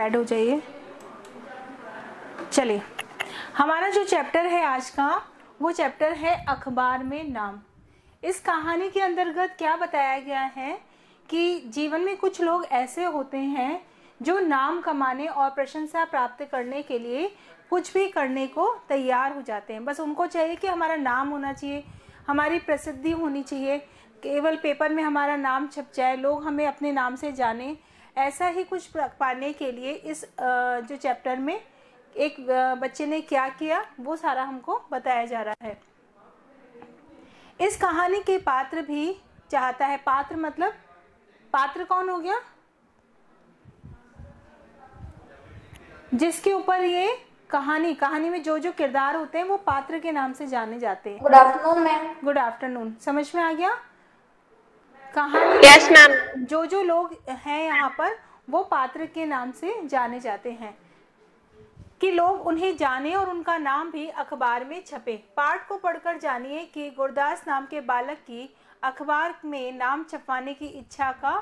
Add हो जाइए चलिए हमारा जो चैप्टर है आज का वो चैप्टर है अखबार में नाम इस कहानी के अंतर्गत क्या बताया गया है कि जीवन में कुछ लोग ऐसे होते हैं जो नाम कमाने और प्रशंसा प्राप्त करने के लिए कुछ भी करने को तैयार हो जाते हैं बस उनको चाहिए कि हमारा नाम होना चाहिए हमारी प्रसिद्धि होनी चाहिए केवल पेपर में हमारा नाम छप जाए लोग हमें अपने नाम से जाने ऐसा ही कुछ पाने के लिए इस जो चैप्टर में एक बच्चे ने क्या किया वो सारा हमको बताया जा रहा है इस कहानी के पात्र भी चाहता है पात्र मतलब पात्र कौन हो गया जिसके ऊपर ये कहानी कहानी में जो जो किरदार होते हैं वो पात्र के नाम से जाने जाते हैं good afternoon ma'am good afternoon समझ में आ गया कहानी yes, जो जो लोग हैं यहाँ पर वो पात्र के नाम से जाने जाते हैं कि लोग उन्हें जाने और उनका नाम भी अखबार में छपे पाठ को पढ़कर जानिए कि गुरदास नाम के बालक की अखबार में नाम छपवाने की इच्छा का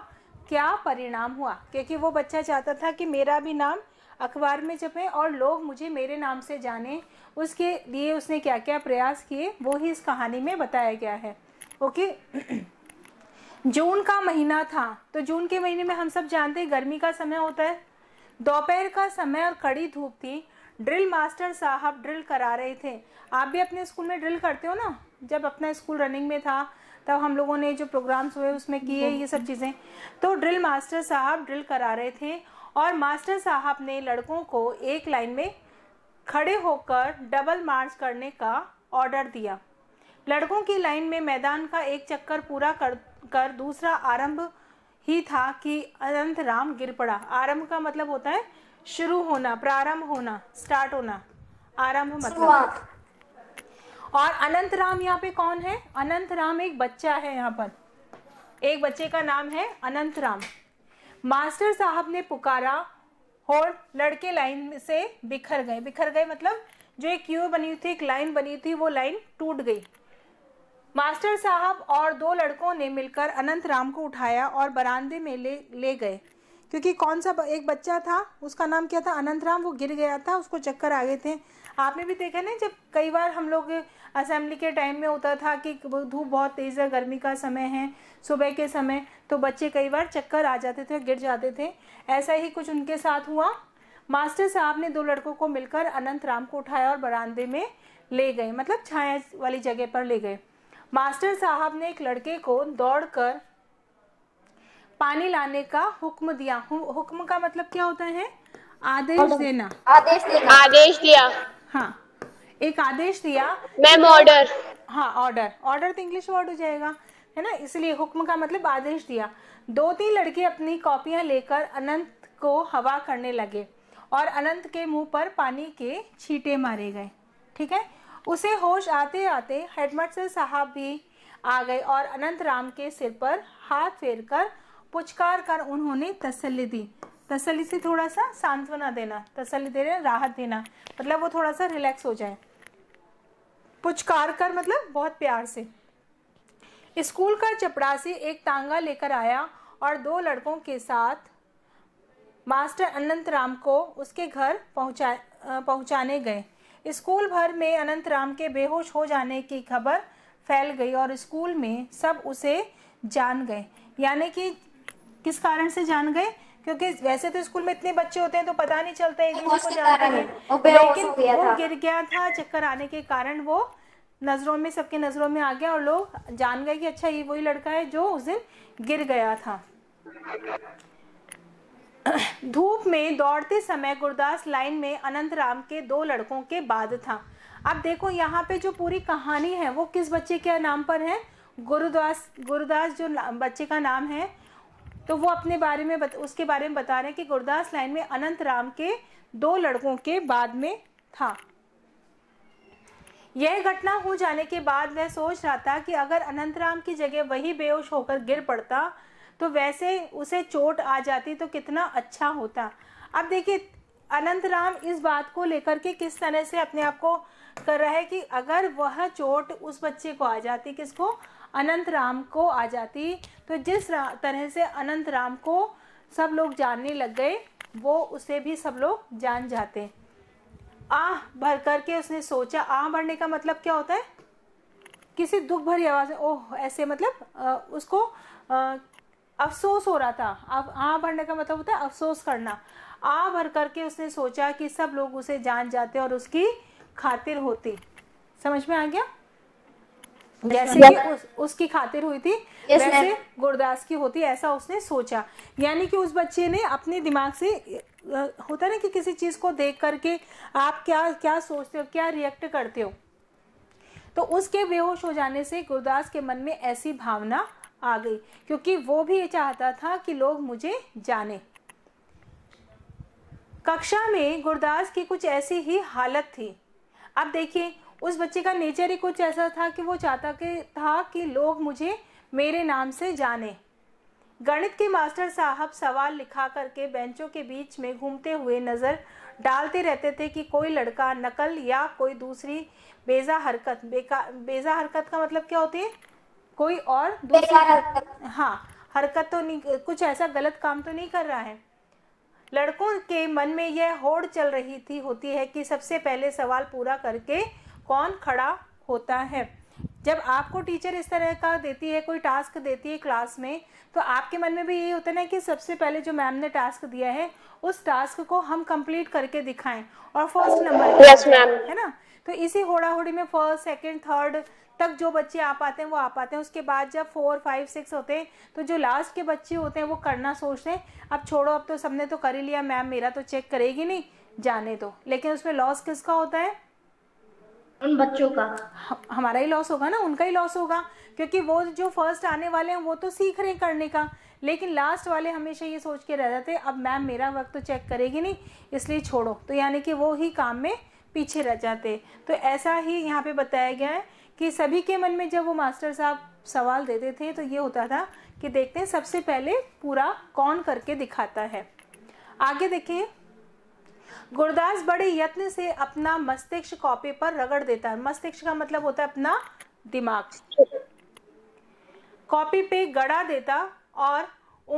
क्या परिणाम हुआ क्योंकि वो बच्चा चाहता था कि मेरा भी नाम अखबार में छपे और लोग मुझे मेरे नाम से जाने उसके लिए उसने क्या क्या प्रयास किए वो ही इस कहानी में बताया गया है ओके okay? जून का महीना था तो जून के महीने में हम सब जानते हैं गर्मी का समय होता है दोपहर का समय और कड़ी धूप थी ड्रिल मास्टर साहब ड्रिल करा रहे थे आप भी अपने स्कूल में ड्रिल करते हो ना जब अपना स्कूल रनिंग में था तब हम लोगों ने जो प्रोग्राम्स हुए उसमें किए ये सब चीज़ें तो ड्रिल मास्टर साहब ड्रिल करा रहे थे और मास्टर साहब ने लड़कों को एक लाइन में खड़े होकर डबल मार्च करने का ऑर्डर दिया लड़कों की लाइन में मैदान का एक चक्कर पूरा कर कर दूसरा आरंभ ही था कि अनंत राम गिर पड़ा आरंभ का मतलब होता है शुरू होना प्रारंभ होना स्टार्ट होना आरंभ मतलब और अनंत राम यहाँ पे कौन है अनंत राम एक बच्चा है यहाँ पर एक बच्चे का नाम है अनंत राम मास्टर साहब ने पुकारा और लड़के लाइन से बिखर गए बिखर गए मतलब जो एक क्यू बनी थी एक लाइन बनी थी वो लाइन टूट गई मास्टर साहब और दो लड़कों ने मिलकर अनंत राम को उठाया और बरामदे में ले ले गए क्योंकि कौन सा एक बच्चा था उसका नाम क्या था अनंत राम वो गिर गया था उसको चक्कर आ गए थे आपने भी देखा ना जब कई बार हम लोग असेंबली के टाइम में होता था कि धूप बहुत तेज़ है गर्मी का समय है सुबह के समय तो बच्चे कई बार चक्कर आ जाते थे गिर जाते थे ऐसा ही कुछ उनके साथ हुआ मास्टर साहब ने दो लड़कों को मिलकर अनंत राम को उठाया और बरामदे में ले गए मतलब छाया वाली जगह पर ले गए मास्टर साहब ने एक लड़के को दौड़कर पानी लाने का हुक्म दिया हुक्म का मतलब क्या होता है आदेश देना आदेश देना आदेश दिया हाँ एक आदेश दिया मैम ऑर्डर हाँ ऑर्डर ऑर्डर तो इंग्लिश वर्ड हो जाएगा है ना इसलिए हुक्म का मतलब आदेश दिया दो तीन लड़के अपनी कॉपियां लेकर अनंत को हवा करने लगे और अनंत के मुंह पर पानी के छींटे मारे गए ठीक है उसे होश आते आते हेडमास्टर साहब भी आ गए और अनंत राम के सिर पर हाथ फेर कर पुचकार कर उन्होंने तसली दी तसली से थोड़ा सा सांत्वना देना तसली दे राहत देना मतलब वो थोड़ा सा रिलैक्स हो जाए पुचकार कर मतलब बहुत प्यार से स्कूल का चपरासी एक तांगा लेकर आया और दो लड़कों के साथ मास्टर अनंत राम को उसके घर पहुंचा पहुंचाने गए स्कूल भर में अनंत राम के बेहोश हो जाने की खबर फैल गई और स्कूल में सब उसे जान गए यानी कि किस कारण से जान गए क्योंकि वैसे तो स्कूल में इतने बच्चे होते हैं तो पता नहीं चलता एक दूसरे को जान रहे लेकिन वो गिर गया था चक्कर आने के कारण वो नजरों में सबके नजरों में आ गया और लोग जान गए कि अच्छा ये वही लड़का है जो उस दिन गिर गया था धूप में दौड़ते समय गुरदास लाइन में अनंत राम के दो लड़कों के बाद था अब देखो यहाँ पे जो पूरी कहानी है वो किस बच्चे के नाम पर है गुरुदास गुरुदास जो बच्चे का नाम है तो वो अपने बारे में बत, उसके बारे में बता रहे हैं कि गुरदास लाइन में अनंत राम के दो लड़कों के बाद में था यह घटना हो जाने के बाद वह सोच रहा था कि अगर अनंत राम की जगह वही बेहोश होकर गिर पड़ता तो वैसे उसे चोट आ जाती तो कितना अच्छा होता अब देखिए अनंत राम इस बात को लेकर के किस तरह से अपने आप को कर रहा है कि अगर वह चोट उस बच्चे को आ जाती किसको अनंत राम को आ जाती तो जिस तरह से अनंत राम को सब लोग जानने लग गए वो उसे भी सब लोग जान जाते आह भर करके उसने सोचा आह भरने का मतलब क्या होता है किसी दुख भरी आवाज ओह ऐसे मतलब आ, उसको आ, अफसोस हो रहा था अब आ हाँ भरने का मतलब होता है अफसोस करना आ भर करके उसने सोचा कि सब लोग उसे जान जाते और उसकी खातिर होती समझ में आ गया जैसे कि उस, उसकी खातिर हुई थी वैसे गुरदास की होती ऐसा उसने सोचा यानी कि उस बच्चे ने अपने दिमाग से होता ना कि किसी चीज को देख करके आप क्या क्या सोचते हो क्या रिएक्ट करते हो तो उसके बेहोश हो जाने से गुरदास के मन में ऐसी भावना आ गई क्योंकि वो भी ये चाहता था कि लोग मुझे जाने कक्षा में गुरदास की कुछ ऐसी ही हालत थी अब देखिए उस बच्चे का नेचर ही कुछ ऐसा था कि वो चाहता कि था कि लोग मुझे मेरे नाम से जाने गणित के मास्टर साहब सवाल लिखा करके बेंचों के बीच में घूमते हुए नज़र डालते रहते थे कि कोई लड़का नकल या कोई दूसरी बेजा हरकत बेका बेजा हरकत का मतलब क्या होती है कोई और दूसरी हाँ हरकत तो नहीं कुछ ऐसा गलत काम तो नहीं कर रहा है लड़कों के मन में यह होड़ चल रही थी होती है कि सबसे पहले सवाल पूरा करके कौन खड़ा होता है जब आपको टीचर इस तरह का देती है कोई टास्क देती है क्लास में तो आपके मन में भी यही होता है ना कि सबसे पहले जो मैम ने टास्क दिया है उस टास्क को हम कंप्लीट करके दिखाएं और फर्स्ट नंबर yes, है ना तो इसी होड़ा होड़ी में फर्स्ट सेकेंड थर्ड तक जो बच्चे आ पाते हैं वो आ पाते हैं उसके बाद जब फोर फाइव सिक्स होते हैं तो जो लास्ट के बच्चे होते हैं वो करना सोचते हैं अब छोड़ो अब तो सबने तो कर ही लिया मैम मेरा तो चेक करेगी नहीं जाने दो लेकिन उसमें लॉस किसका होता है उन बच्चों का हमारा ही लॉस होगा ना उनका ही लॉस होगा क्योंकि वो जो फर्स्ट आने वाले हैं वो तो सीख रहे हैं करने का लेकिन लास्ट वाले हमेशा ये सोच के रह जाते अब मैम मेरा वक्त तो चेक करेगी नहीं इसलिए छोड़ो तो यानी कि वो ही काम में पीछे रह जाते तो ऐसा ही यहाँ पे बताया गया है कि सभी के मन में जब वो मास्टर साहब सवाल देते थे तो ये होता था कि देखते हैं सबसे पहले पूरा कौन करके दिखाता है आगे देखिए गुरदास बड़े यत्न से अपना मस्तिष्क कॉपी पर रगड़ देता है मस्तिष्क का मतलब होता है अपना दिमाग कॉपी पे गड़ा देता और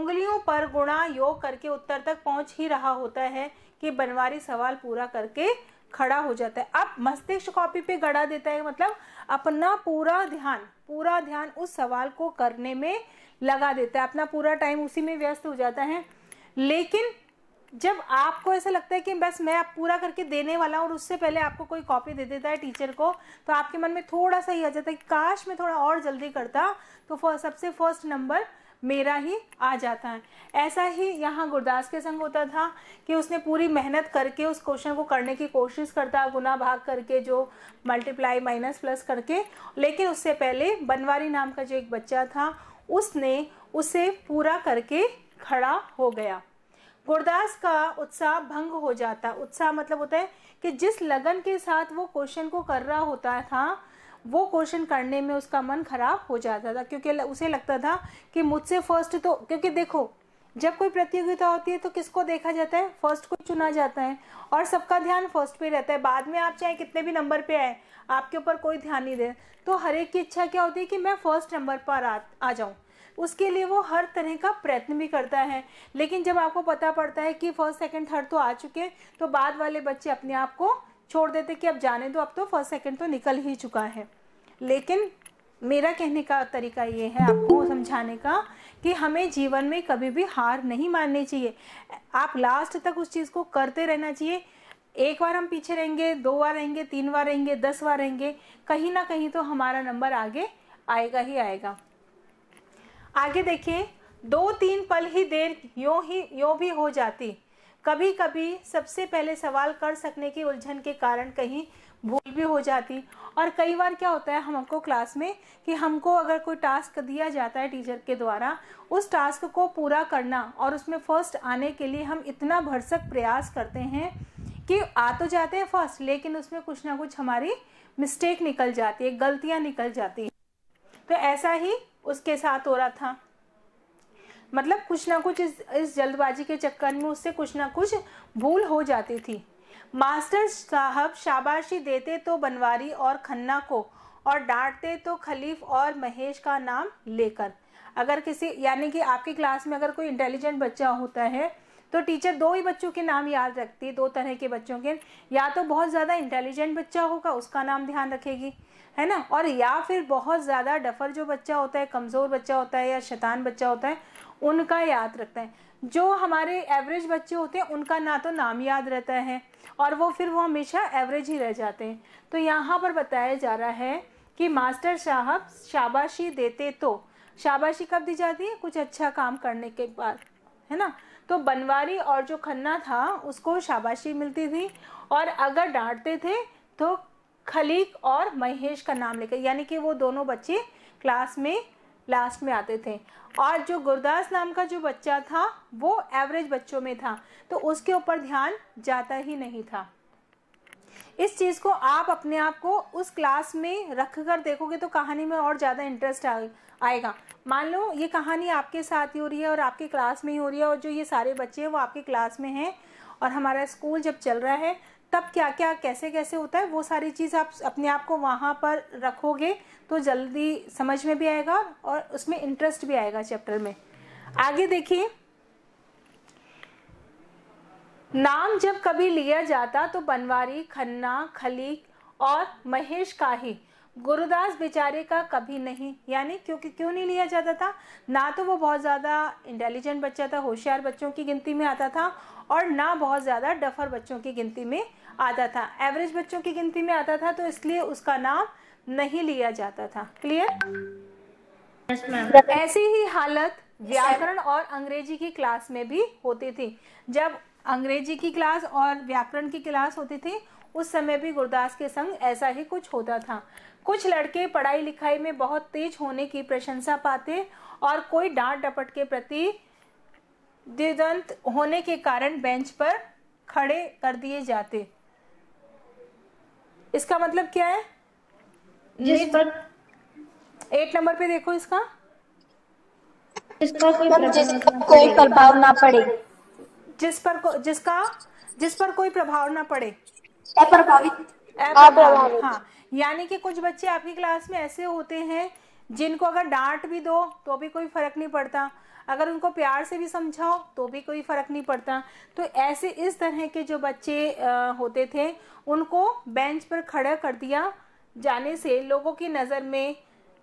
उंगलियों पर गुणा योग करके उत्तर तक पहुंच ही रहा होता है कि बनवारी सवाल पूरा करके खड़ा हो जाता है अब मस्तिष्क कॉपी पे गड़ा देता है मतलब अपना पूरा ध्यान पूरा ध्यान उस सवाल को करने में लगा देता है अपना पूरा टाइम उसी में व्यस्त हो जाता है लेकिन जब आपको ऐसा लगता है कि बस मैं आप पूरा करके देने वाला हूँ और उससे पहले आपको कोई कॉपी दे देता है टीचर को तो आपके मन में थोड़ा सा ही आ जाता है कि काश मैं थोड़ा और जल्दी करता तो फर्स्ट सबसे फर्स्ट नंबर मेरा ही आ जाता है ऐसा ही यहाँ गुरदास के संग होता था कि उसने पूरी मेहनत करके उस क्वेश्चन को करने की कोशिश करता गुना भाग करके जो मल्टीप्लाई माइनस प्लस करके लेकिन उससे पहले बनवारी नाम का जो एक बच्चा था उसने उसे पूरा करके खड़ा हो गया गुरदास का उत्साह भंग हो जाता उत्साह मतलब होता है कि जिस लगन के साथ वो क्वेश्चन को कर रहा होता था वो क्वेश्चन करने में उसका मन खराब हो जाता था क्योंकि उसे लगता था कि मुझसे फर्स्ट तो क्योंकि देखो जब कोई प्रतियोगिता होती है तो किसको देखा जाता है फर्स्ट को चुना जाता है और सबका ध्यान फर्स्ट पे रहता है बाद में आप चाहे कितने भी नंबर पे आए आपके ऊपर कोई ध्यान नहीं दे तो हर एक की इच्छा क्या होती है कि मैं फर्स्ट नंबर पर आ, आ जाऊँ उसके लिए वो हर तरह का प्रयत्न भी करता है लेकिन जब आपको पता पड़ता है कि फर्स्ट सेकंड थर्ड तो आ चुके तो बाद वाले बच्चे अपने आप को छोड़ देते कि अब जाने दो अब तो फर्स्ट सेकंड तो निकल ही चुका है लेकिन मेरा कहने का तरीका ये है आपको समझाने का कि हमें जीवन में कभी भी हार नहीं माननी चाहिए आप लास्ट तक उस चीज़ को करते रहना चाहिए एक बार हम पीछे रहेंगे दो बार रहेंगे तीन बार रहेंगे दस बार रहेंगे कहीं ना कहीं तो हमारा नंबर आगे आएगा ही आएगा आगे देखिए दो तीन पल ही देर यो ही यो भी हो जाती कभी कभी सबसे पहले सवाल कर सकने की उलझन के कारण कहीं भूल भी हो जाती और कई बार क्या होता है हमको क्लास में कि हमको अगर कोई टास्क दिया जाता है टीचर के द्वारा उस टास्क को पूरा करना और उसमें फर्स्ट आने के लिए हम इतना भरसक प्रयास करते हैं कि आ तो जाते हैं फर्स्ट लेकिन उसमें कुछ ना कुछ हमारी मिस्टेक निकल जाती है गलतियाँ निकल जाती है तो ऐसा ही उसके साथ हो रहा था मतलब कुछ ना कुछ इस इस जल्दबाजी के चक्कर में उससे कुछ ना कुछ भूल हो जाती थी मास्टर साहब शाबाशी देते तो बनवारी और खन्ना को और डांटते तो खलीफ और महेश का नाम लेकर अगर किसी यानी कि आपकी क्लास में अगर कोई इंटेलिजेंट बच्चा होता है तो टीचर दो ही बच्चों के नाम याद रखती है दो तरह के बच्चों के या तो बहुत ज़्यादा इंटेलिजेंट बच्चा होगा उसका नाम ध्यान रखेगी है ना और या फिर बहुत ज़्यादा डफर जो बच्चा होता है कमज़ोर बच्चा होता है या शैतान बच्चा होता है उनका याद रखते हैं जो हमारे एवरेज बच्चे होते हैं उनका ना तो नाम याद रहता है और वो फिर वो हमेशा एवरेज ही रह जाते हैं तो यहाँ पर बताया जा रहा है कि मास्टर साहब शाबाशी देते तो शाबाशी कब दी जाती है कुछ अच्छा काम करने के बाद है ना तो बनवारी और जो खन्ना था उसको शाबाशी मिलती थी और अगर डांटते थे तो खलीक और महेश का नाम लेकर यानी कि वो दोनों बच्चे क्लास में लास्ट में आते थे और जो गुरदास नाम का जो बच्चा था वो एवरेज बच्चों में था तो उसके ऊपर ध्यान जाता ही नहीं था इस चीज़ को आप अपने आप को उस क्लास में रख कर देखोगे तो कहानी में और ज़्यादा इंटरेस्ट आएगा मान लो ये कहानी आपके साथ ही हो रही है और आपके क्लास में ही हो रही है और जो ये सारे बच्चे हैं वो आपके क्लास में हैं और हमारा स्कूल जब चल रहा है तब क्या क्या कैसे कैसे होता है वो सारी चीज़ आप अपने आप को वहाँ पर रखोगे तो जल्दी समझ में भी आएगा और उसमें इंटरेस्ट भी आएगा चैप्टर में आगे देखिए नाम जब कभी लिया जाता तो बनवारी खन्ना खलीक और महेश काही गुरुदास बेचारे का कभी नहीं यानी क्योंकि क्यों नहीं लिया जाता था ना तो वो बहुत ज़्यादा इंटेलिजेंट बच्चा था होशियार बच्चों की गिनती में आता था और ना बहुत ज़्यादा डफर बच्चों की गिनती में आता था एवरेज बच्चों की गिनती में आता था तो इसलिए उसका नाम नहीं लिया जाता था क्लियर ऐसी ही हालत व्याकरण और अंग्रेजी की क्लास में भी होती थी जब अंग्रेजी की क्लास और व्याकरण की क्लास होती थी उस समय भी गुरुदास के संग ऐसा ही कुछ होता था कुछ लड़के पढ़ाई लिखाई में बहुत तेज होने की प्रशंसा पाते और कोई डांट डपट के प्रति दिदंत होने के कारण बेंच पर खड़े कर दिए जाते इसका मतलब क्या है तो एट नंबर पे देखो इसका इसका कोई मतलब कोई प्रभाव ना पड़े जिस पर जिसका जिस पर कोई प्रभाव ना पड़े अप्रभावित हाँ यानी कि कुछ बच्चे आपकी क्लास में ऐसे होते हैं जिनको अगर डांट भी दो तो भी कोई फ़र्क नहीं पड़ता अगर उनको प्यार से भी समझाओ तो भी कोई फ़र्क नहीं पड़ता तो ऐसे इस तरह के जो बच्चे आ, होते थे उनको बेंच पर खड़ा कर दिया जाने से लोगों की नज़र में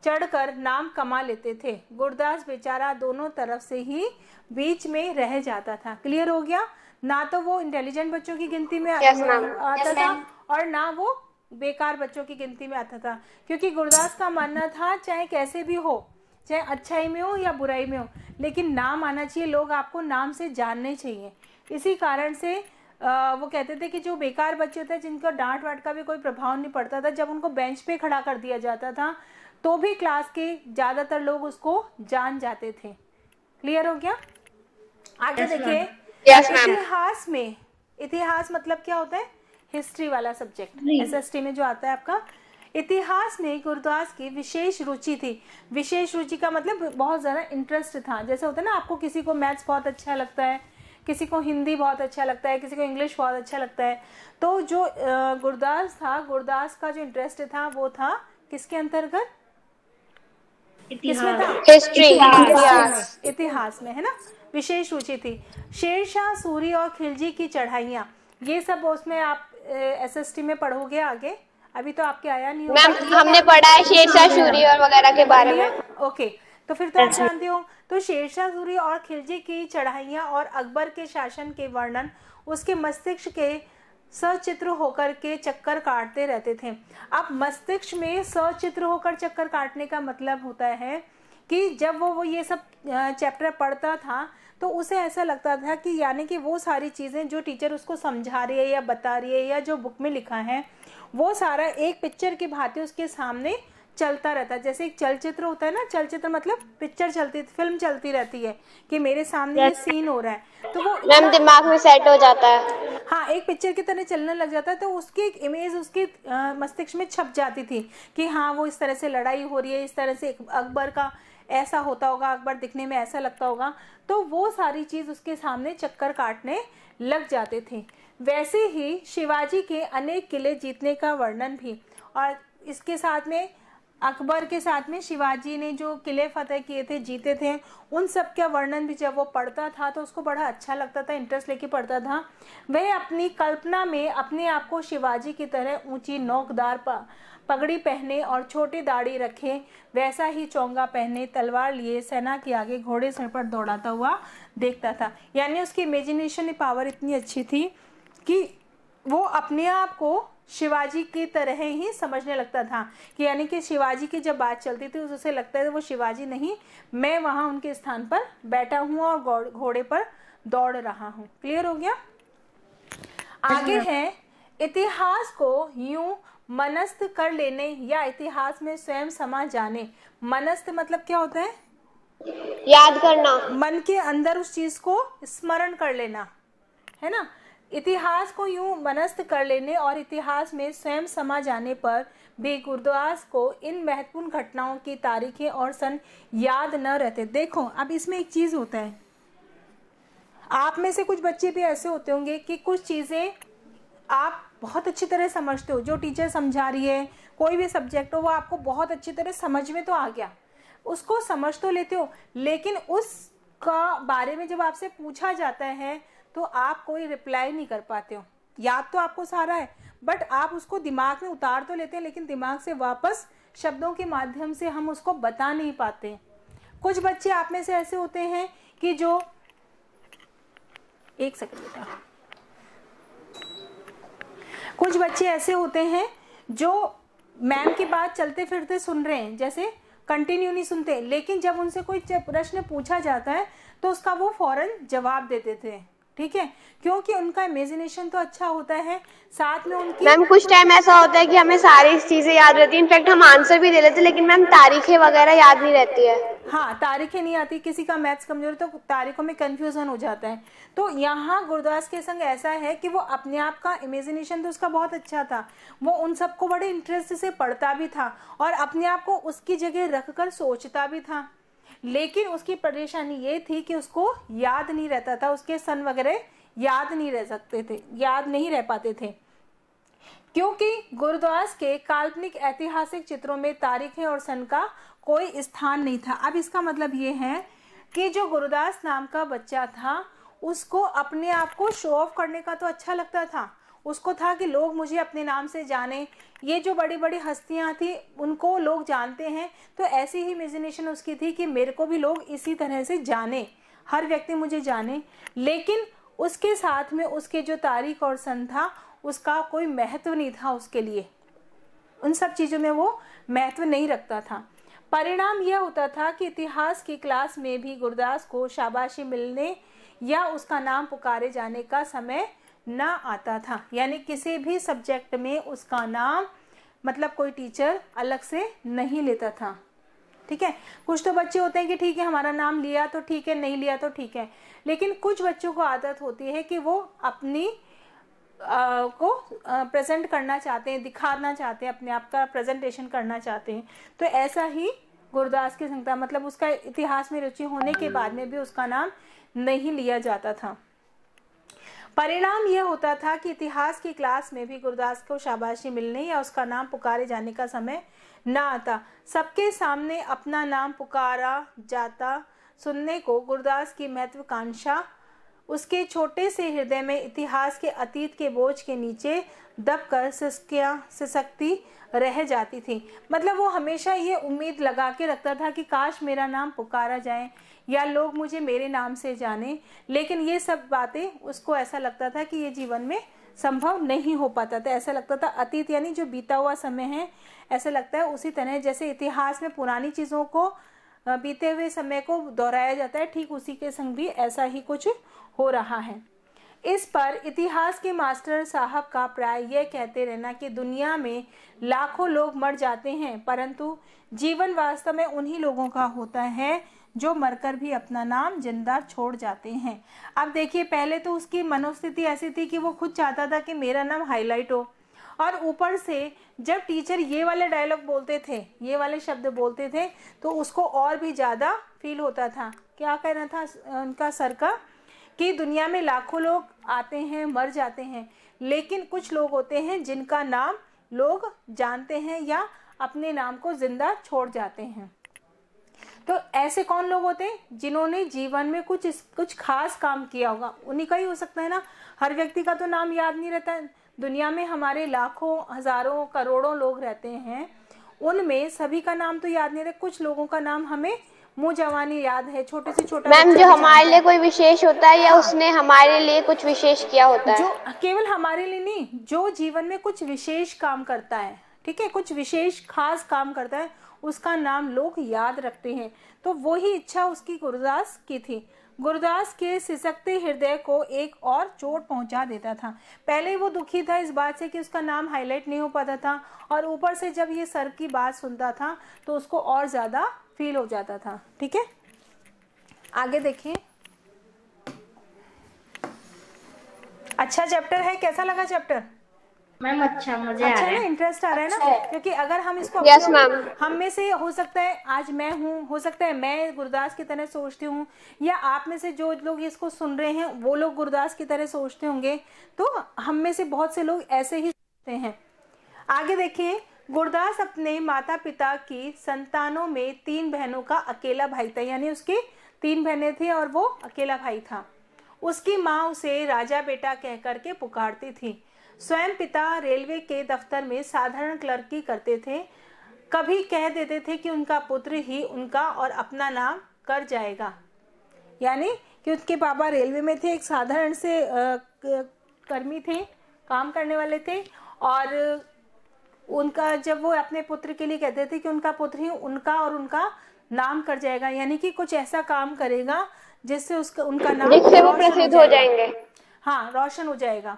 चढ़कर नाम कमा लेते थे गुरदास बेचारा दोनों तरफ से ही बीच में रह जाता था क्लियर हो गया ना तो वो इंटेलिजेंट बच्चों की गिनती में yes, आता yes, था और ना वो बेकार बच्चों की गिनती में आता था क्योंकि गुरुदास का मानना था चाहे कैसे भी हो चाहे अच्छाई में हो या बुराई में हो लेकिन नाम आना चाहिए लोग आपको नाम से जानने चाहिए इसी कारण से आ, वो कहते थे कि जो बेकार बच्चे थे जिनका डांट वाट का भी कोई प्रभाव नहीं पड़ता था जब उनको बेंच पे खड़ा कर दिया जाता था तो भी क्लास के ज़्यादातर लोग उसको जान जाते थे क्लियर हो गया आगे देखिए इतिहास में इतिहास मतलब क्या होता है हिस्ट्री वाला सब्जेक्ट एसएसटी में जो आता है आपका इतिहास में गुरुदास की विशेष रुचि थी विशेष रुचि का मतलब बहुत ज़्यादा इंटरेस्ट था जैसे होता है ना आपको किसी को मैथ्स बहुत अच्छा लगता है किसी को हिंदी बहुत अच्छा लगता है किसी को इंग्लिश बहुत अच्छा लगता है तो जो गुरुदास था गुरुदास का जो इंटरेस्ट था वो था किसके अंतर्गत इतिहास इतिहास में है ना विशेष रुचि थी शेरशाह सूरी और खिलजी की चढ़ाइयाँ ये सब उसमें आप एस एस टी में पढ़ोगे आगे अभी तो आपके आया नहीं मैम हमने पढ़ा है शेरशाह सूरी और वगैरह के बारे में ओके तो फिर तो आप अच्छा। जानते हो तो शेरशाह सूरी और खिलजी की चढ़ाइया और अकबर के शासन के वर्णन उसके मस्तिष्क के सचित्र होकर के चक्कर काटते रहते थे अब मस्तिष्क में सचित्र होकर चक्कर काटने का मतलब होता है कि जब वो वो ये सब चैप्टर पढ़ता था तो उसे ऐसा लगता था कि यानी कि वो सारी चीज़ें जो टीचर उसको समझा रही है या बता रही है या जो बुक में लिखा है वो सारा एक पिक्चर की भांति उसके सामने चलता रहता है जैसे एक चलचित्र होता है ना चलचित्र मतलब पिक्चर चलती फिल्म चलती रहती है कि मेरे सामने ये सीन हो रहा है तो वो मैम दिमाग में सेट हो जाता है हाँ एक पिक्चर की तरह चलने लग जाता है तो उसकी एक इमेज उसके मस्तिष्क में छप जाती थी कि हाँ वो इस तरह से लड़ाई हो रही है इस तरह से अकबर का ऐसा होता होगा अकबर दिखने में ऐसा लगता होगा तो वो सारी चीज़ उसके सामने चक्कर काटने लग जाते थे वैसे ही शिवाजी के अनेक किले जीतने का वर्णन भी और इसके साथ में अकबर के साथ में शिवाजी ने जो किले फतेह किए थे जीते थे उन सब का वर्णन भी जब वो पढ़ता था तो उसको बड़ा अच्छा लगता था इंटरेस्ट लेके पढ़ता था वह अपनी कल्पना में अपने आप को शिवाजी की तरह ऊंची नौकदार पगड़ी पहने और छोटी दाढ़ी रखे वैसा ही चोंगा पहने तलवार लिए सेना के आगे घोड़े सर पर दौड़ाता हुआ देखता था यानी उसकी इमेजिनेशन पावर इतनी अच्छी थी कि वो अपने आप को शिवाजी की तरह ही समझने लगता था कि यानी कि शिवाजी की जब बात चलती थी तो उसे लगता था वो शिवाजी नहीं मैं वहाँ उनके स्थान पर बैठा हूँ और घोड़े पर दौड़ रहा हूँ क्लियर हो गया हाँ आगे है इतिहास को यूं मनस्थ कर लेने या इतिहास में स्वयं समा जाने मनस्थ मतलब क्या होता है याद करना मन के अंदर उस चीज को स्मरण कर लेना है ना इतिहास को यूं मनस्थ कर लेने और इतिहास में स्वयं समा जाने पर भी गुरुदास को इन महत्वपूर्ण घटनाओं की तारीखें और सन याद न रहते देखो अब इसमें एक चीज होता है आप में से कुछ बच्चे भी ऐसे होते होंगे कि कुछ चीजें आप बहुत अच्छी तरह समझते हो जो टीचर समझा रही है कोई भी सब्जेक्ट हो वो आपको बहुत अच्छी तरह समझ में तो आ गया उसको समझ तो लेते हो लेकिन उसका बारे में जब आपसे पूछा जाता है तो आप कोई रिप्लाई नहीं कर पाते हो याद तो आपको सारा है बट आप उसको दिमाग में उतार तो लेते हैं लेकिन दिमाग से वापस शब्दों के माध्यम से हम उसको बता नहीं पाते कुछ बच्चे आप में से ऐसे होते हैं कि जो एक सेकंड बेटा कुछ बच्चे ऐसे होते हैं जो मैम की बात चलते फिरते सुन रहे हैं जैसे कंटिन्यू नहीं सुनते लेकिन जब उनसे कोई प्रश्न पूछा जाता है तो उसका वो फौरन जवाब देते थे ठीक है क्योंकि उनका इमेजिनेशन तो अच्छा होता है साथ में उनकी मैम कुछ टाइम ऐसा होता है कि हमें सारी चीजें याद रहती है इनफैक्ट हम आंसर भी दे लेते हैं लेकिन मैम तारीखें वगैरह याद नहीं रहती है हाँ तारीखें नहीं आती किसी का मैथ्स कमजोर तो तारीखों में कंफ्यूजन हो जाता है तो यहाँ गुरुदास के संग ऐसा है कि वो अपने आप का इमेजिनेशन तो उसका बहुत अच्छा था वो उन सबको बड़े इंटरेस्ट से पढ़ता भी था और अपने आप को उसकी जगह रख कर सोचता भी था लेकिन उसकी परेशानी ये थी कि उसको याद नहीं रहता था उसके सन वगैरह याद नहीं रह सकते थे याद नहीं रह पाते थे क्योंकि गुरुद्वास के काल्पनिक ऐतिहासिक चित्रों में तारीखें और सन का कोई स्थान नहीं था अब इसका मतलब ये है कि जो गुरुदास नाम का बच्चा था उसको अपने आप को शो ऑफ करने का तो अच्छा लगता था उसको था कि लोग मुझे अपने नाम से जाने ये जो बड़ी बड़ी हस्तियाँ थी उनको लोग जानते हैं तो ऐसी ही इमेजिनेशन उसकी थी कि मेरे को भी लोग इसी तरह से जाने हर व्यक्ति मुझे जाने लेकिन उसके साथ में उसके जो तारीख और सन था उसका कोई महत्व नहीं था उसके लिए उन सब चीज़ों में वो महत्व नहीं रखता था परिणाम यह होता था कि इतिहास की क्लास में भी गुरदास को शाबाशी मिलने या उसका नाम पुकारे जाने का समय ना आता था यानी किसी भी सब्जेक्ट में उसका नाम मतलब कोई टीचर अलग से नहीं लेता था ठीक है कुछ तो बच्चे होते हैं कि ठीक है हमारा नाम लिया तो ठीक है नहीं लिया तो ठीक है लेकिन कुछ बच्चों को आदत होती है कि वो अपनी आ, को प्रेजेंट करना चाहते हैं दिखाना चाहते हैं अपने आप का प्रेजेंटेशन करना चाहते हैं तो ऐसा ही गुरुदास की संहिता मतलब उसका इतिहास में रुचि होने के बाद में भी उसका नाम नहीं लिया जाता था परिणाम यह होता था कि इतिहास की क्लास में भी गुरुदास को शाबाशी मिलने या उसका नाम पुकारे जाने का समय ना आता सबके सामने अपना नाम पुकारा जाता सुनने को गुरुदास की महत्वाकांक्षा उसके छोटे से हृदय में इतिहास के अतीत के बोझ के नीचे दबकर सिसकती रह जाती थी मतलब वो हमेशा ये उम्मीद लगा के रखता था कि काश मेरा नाम पुकारा जाए या लोग मुझे मेरे नाम से जाने लेकिन ये सब बातें उसको ऐसा लगता था कि ये जीवन में संभव नहीं हो पाता था ऐसा लगता था अतीत यानी जो बीता हुआ समय है ऐसा लगता है उसी तरह जैसे इतिहास में पुरानी चीज़ों को बीते हुए समय को दोहराया जाता है ठीक उसी के संग भी ऐसा ही कुछ हो रहा है इस पर इतिहास के मास्टर साहब का प्राय यह कहते रहना कि दुनिया में लाखों लोग मर जाते हैं परंतु जीवन वास्तव में उन्हीं लोगों का होता है जो मरकर भी अपना नाम जिंदा छोड़ जाते हैं अब देखिए पहले तो उसकी मनोस्थिति ऐसी थी कि वो खुद चाहता था कि मेरा नाम हाईलाइट हो और ऊपर से जब टीचर ये वाले डायलॉग बोलते थे ये वाले शब्द बोलते थे तो उसको और भी ज़्यादा फील होता था क्या कहना था उनका सर का कि दुनिया में लाखों लोग आते हैं मर जाते हैं लेकिन कुछ लोग होते हैं जिनका नाम लोग जानते हैं या अपने नाम को जिंदा छोड़ जाते हैं तो ऐसे कौन लोग होते हैं जिन्होंने जीवन में कुछ कुछ खास काम किया होगा उन्हीं का ही हो सकता है ना हर व्यक्ति का तो नाम याद नहीं रहता है दुनिया में हमारे लाखों हजारों करोड़ों लोग रहते हैं उनमें सभी का नाम तो याद नहीं रहता कुछ लोगों का नाम हमें मुँह जवानी याद है छोटे से छोटा मैम जो हमारे लिए कोई विशेष होता है या उसने हमारे लिए कुछ विशेष किया होता है जो केवल हमारे लिए नहीं जो जीवन में कुछ विशेष काम करता है ठीक है कुछ विशेष खास काम करता है उसका नाम लोग याद रखते हैं तो वो ही इच्छा उसकी गुरुदास की थी गुरुदास के सिसकते हृदय को एक और चोट पहुंचा देता था पहले वो दुखी था इस बात से कि उसका नाम हाईलाइट नहीं हो पाता था और ऊपर से जब ये सर की बात सुनता था तो उसको और ज़्यादा फील हो जाता था ठीक है आगे देखिए अच्छा चैप्टर है कैसा लगा चैप्टर मैम अच्छा मुझे अच्छा आ रहा है इंटरेस्ट आ रहा है ना अच्छा क्योंकि अगर हम इसको yes, हम में से हो सकता है आज मैं हूँ हो सकता है मैं गुरुदास की तरह सोचती हूँ या आप में से जो लोग इसको सुन रहे हैं वो लोग गुरुदास की तरह सोचते होंगे तो हम में से बहुत से लोग ऐसे ही सोचते हैं आगे देखिए गुरुदास अपने माता पिता की संतानों में तीन बहनों का अकेला भाई था यानी उसकी तीन बहनें थी और वो अकेला भाई था उसकी माँ उसे राजा बेटा कहकर के पुकारती थी स्वयं पिता रेलवे के दफ्तर में साधारण क्लर्क की करते थे कभी कह देते थे कि उनका पुत्र ही उनका और अपना नाम कर जाएगा यानी कि उसके पापा रेलवे में थे एक साधारण से कर्मी थे काम करने वाले थे और उनका जब वो अपने पुत्र के लिए कहते थे कि उनका पुत्र ही उनका और उनका नाम कर जाएगा यानी कि कुछ ऐसा काम करेगा जिससे उसका उनका नाम जिससे वो प्रसिद्ध हो जाएंगे हाँ रोशन हो जाएगा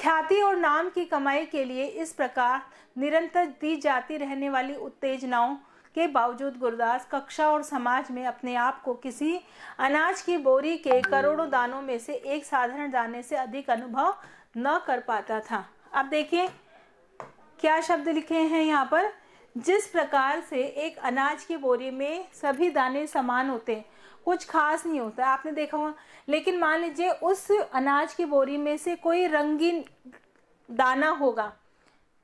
ख्याति और नाम की कमाई के लिए इस प्रकार निरंतर दी जाती रहने वाली उत्तेजनाओं के बावजूद गुरुदास कक्षा और समाज में अपने आप को किसी अनाज की बोरी के करोड़ों दानों में से एक साधारण दाने से अधिक अनुभव न कर पाता था अब देखिए क्या शब्द लिखे हैं यहाँ पर जिस प्रकार से एक अनाज की बोरी में सभी दाने समान होते हैं कुछ खास नहीं होता आपने देखा होगा लेकिन मान लीजिए उस अनाज की बोरी में से कोई रंगीन दाना होगा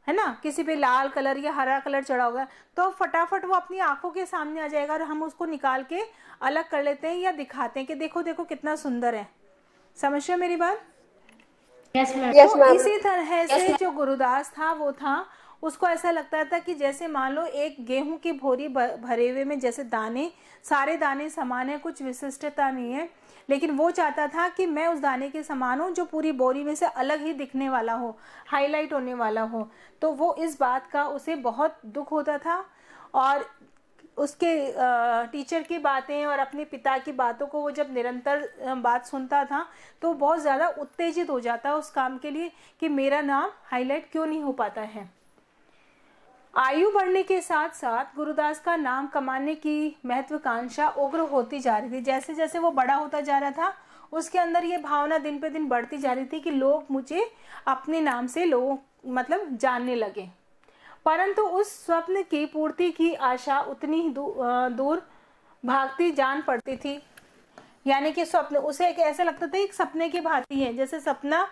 है ना किसी पे लाल कलर या हरा कलर चढ़ा होगा तो फटाफट वो अपनी आंखों के सामने आ जाएगा और हम उसको निकाल के अलग कर लेते हैं या दिखाते हैं कि देखो देखो कितना सुंदर है समझ रहे मेरी बात yes, तो yes, इसी तरह yes, से जो गुरुदास था वो था उसको ऐसा लगता था कि जैसे मान लो एक गेहूं की भोरी भरे हुए में जैसे दाने सारे दाने समान है कुछ विशिष्टता नहीं है लेकिन वो चाहता था कि मैं उस दाने के समान हूँ जो पूरी बोरी में से अलग ही दिखने वाला हो हाईलाइट होने वाला हो तो वो इस बात का उसे बहुत दुख होता था और उसके टीचर की बातें और अपने पिता की बातों को वो जब निरंतर बात सुनता था तो बहुत ज़्यादा उत्तेजित हो जाता उस काम के लिए कि मेरा नाम हाईलाइट क्यों नहीं हो पाता है आयु बढ़ने के साथ साथ गुरुदास का नाम कमाने की महत्वाकांक्षा उग्र होती जा रही थी जैसे जैसे वो बड़ा होता जा रहा था उसके अंदर ये भावना दिन पे दिन बढ़ती जा रही थी कि लोग मुझे अपने नाम से लोग मतलब जानने लगे परंतु उस स्वप्न की पूर्ति की आशा उतनी ही दू, दूर भागती जान पड़ती थी यानी कि स्वप्न उसे एक ऐसा लगता था एक सपने की भांति है जैसे सपना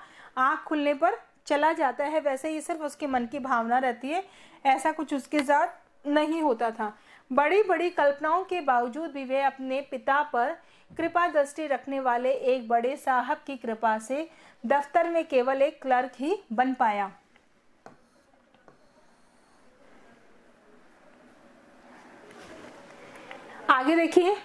आँख खुलने पर चला जाता है वैसे ही सिर्फ उसके मन की भावना रहती है ऐसा कुछ उसके साथ नहीं होता था बड़ी बड़ी कल्पनाओं के बावजूद भी वे अपने पिता पर कृपा दृष्टि रखने वाले एक बड़े साहब की कृपा से दफ्तर में केवल एक क्लर्क ही बन पाया आगे देखिए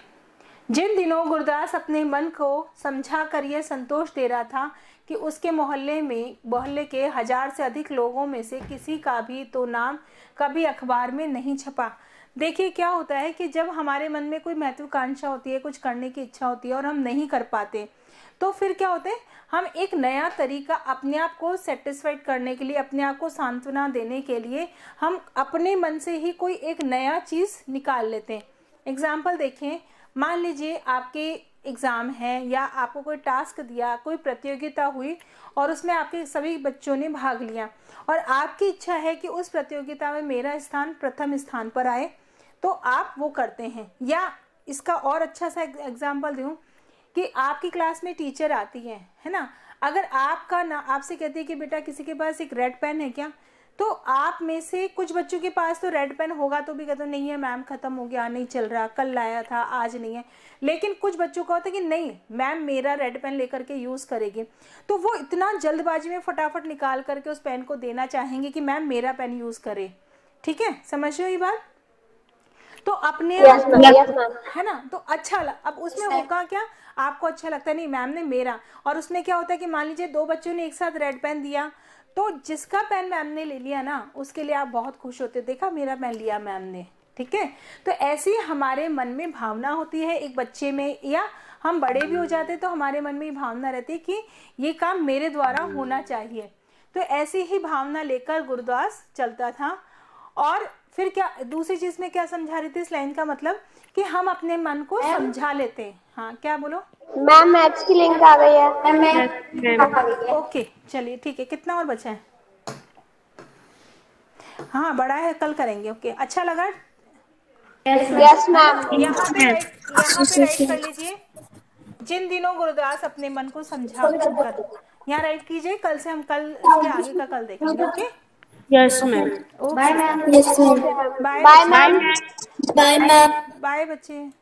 जिन दिनों गुरुदास अपने मन को समझा कर यह संतोष दे रहा था कि उसके मोहल्ले में मोहल्ले के हजार से अधिक लोगों में से किसी का भी तो नाम कभी अखबार में नहीं छपा देखिए क्या होता है कि जब हमारे मन में कोई महत्वाकांक्षा होती है कुछ करने की इच्छा होती है और हम नहीं कर पाते तो फिर क्या होते है हम एक नया तरीका अपने आप को सेटिस्फाइड करने के लिए अपने आप को सांत्वना देने के लिए हम अपने मन से ही कोई एक नया चीज़ निकाल लेते हैं एग्जाम्पल देखें मान लीजिए आपके एग्ज़ाम है या आपको कोई टास्क दिया कोई प्रतियोगिता हुई और उसमें आपके सभी बच्चों ने भाग लिया और आपकी इच्छा है कि उस प्रतियोगिता में मेरा स्थान प्रथम स्थान पर आए तो आप वो करते हैं या इसका और अच्छा सा एग्जाम्पल दूँ कि आपकी क्लास में टीचर आती है है ना अगर आपका ना आपसे कहती है कि बेटा किसी के पास एक रेड पेन है क्या तो आप में से कुछ बच्चों के पास तो रेड पेन होगा तो भी कहते नहीं है मैम खत्म हो गया नहीं चल रहा कल लाया था आज नहीं है लेकिन कुछ बच्चों का होता है कि नहीं मैम मेरा रेड पेन लेकर के यूज़ करेगी तो वो इतना जल्दबाजी में फटाफट निकाल करके उस पेन को देना चाहेंगे कि मैम मेरा पेन यूज़ करे ठीक है समझ रहे हो ये बात तो अपने है ना तो अच्छा लग, अब उसमें होगा क्या आपको अच्छा लगता है नहीं मैम ने मेरा और उसमें क्या होता है कि मान लीजिए दो बच्चों ने एक साथ रेड पेन दिया तो जिसका पेन मैम ने ले लिया ना उसके लिए आप बहुत खुश होते देखा मेरा पेन लिया मैम ने ठीक है तो ऐसी हमारे मन में भावना होती है एक बच्चे में या हम बड़े भी हो हम्म। जाते तो हमारे मन में भावना रहती है कि ये काम मेरे द्वारा हम्म। होना चाहिए तो ऐसी ही भावना लेकर गुरुदास चलता था और फिर क्या दूसरी चीज में क्या समझा रही थी इस लाइन का मतलब कि हम अपने मन को समझा लेते हैं हाँ क्या बोलो मैम मैथ्स की लिंक आ गई है ओके चलिए ठीक है कितना और बचा है हाँ बड़ा है कल करेंगे ओके अच्छा लगा यस मैम यहाँ पे राइट कर लीजिए जिन दिनों गुरुदास अपने मन को समझा कर यहाँ राइट कीजिए कल से हम कल आगे का कल देखेंगे okay yes ma'am bye ma'am bye ma'am bye ma'am bye बच्चे